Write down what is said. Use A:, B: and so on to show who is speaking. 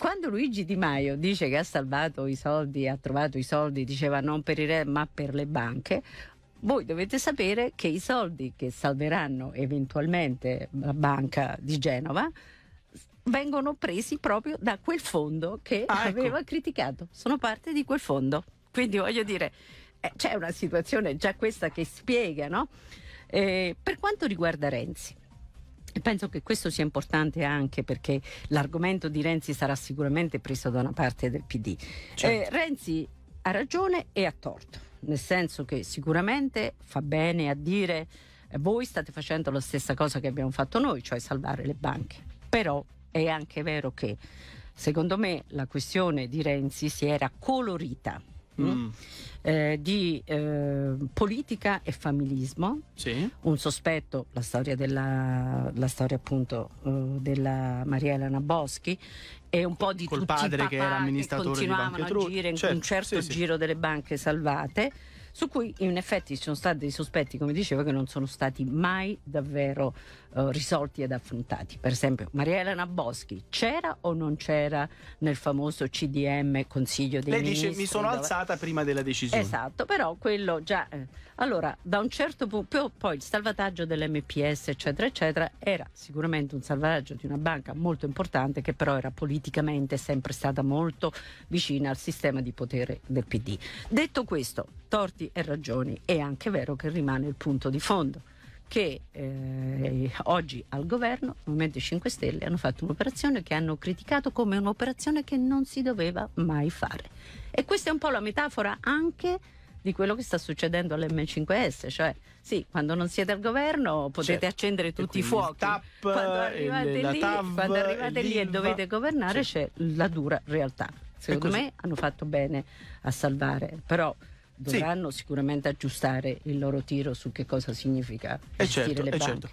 A: Quando Luigi Di Maio dice che ha salvato i soldi, ha trovato i soldi, diceva non per i re ma per le banche, voi dovete sapere che i soldi che salveranno eventualmente la banca di Genova vengono presi proprio da quel fondo che ah, ecco. aveva criticato, sono parte di quel fondo. Quindi voglio dire, eh, c'è una situazione già questa che spiega, no? Eh, per quanto riguarda Renzi, e penso che questo sia importante anche perché l'argomento di Renzi sarà sicuramente preso da una parte del PD. Eh, certo. Eh, Renzi ha ragione e ha torto, nel senso che sicuramente fa bene a dire eh, voi state facendo la stessa cosa che abbiamo fatto noi, cioè salvare le banche. Però è anche vero che secondo me la questione di Renzi si era colorita Mm. Eh, di eh, politica e familismo, sì. un sospetto, la storia, della, la storia appunto eh, della Maria Elena Boschi e un po' di Col tutti padre i che era amministratore che continuavano di Banca a agire in certo, un certo sì, giro sì. delle banche salvate su cui in effetti ci sono stati dei sospetti, come dicevo, che non sono stati mai davvero eh, risolti ed affrontati. Per esempio, Maria Elena Boschi c'era o non c'era nel famoso CDM Consiglio dei Lei Ministri? Lei dice mi sono dove... alzata prima della decisione. Esatto, però quello già... Eh, allora, da un certo punto, poi il salvataggio dell'MPS, eccetera, eccetera, era sicuramente un salvataggio di una banca molto importante che però era politicamente sempre stata molto vicina al sistema di potere del PD. Detto questo, torto aspetti e ragioni. È anche vero che rimane il punto di fondo che eh, oggi al governo, il Movimento 5 Stelle, hanno fatto un'operazione che hanno criticato come un'operazione che non si doveva mai fare. E questa è un po' la metafora anche di quello che sta succedendo all'M5S, cioè sì, quando non siete al governo potete certo. accendere tutti i fuoci, quando eh, arrivate, lì, TAV, quando arrivate lì, e dovete governare certo. c'è la dura realtà. Secondo me hanno fatto bene a salvare, però dovranno sì. sicuramente aggiustare il loro tiro su che cosa significa eh gestire certo, le eh banche. Certo.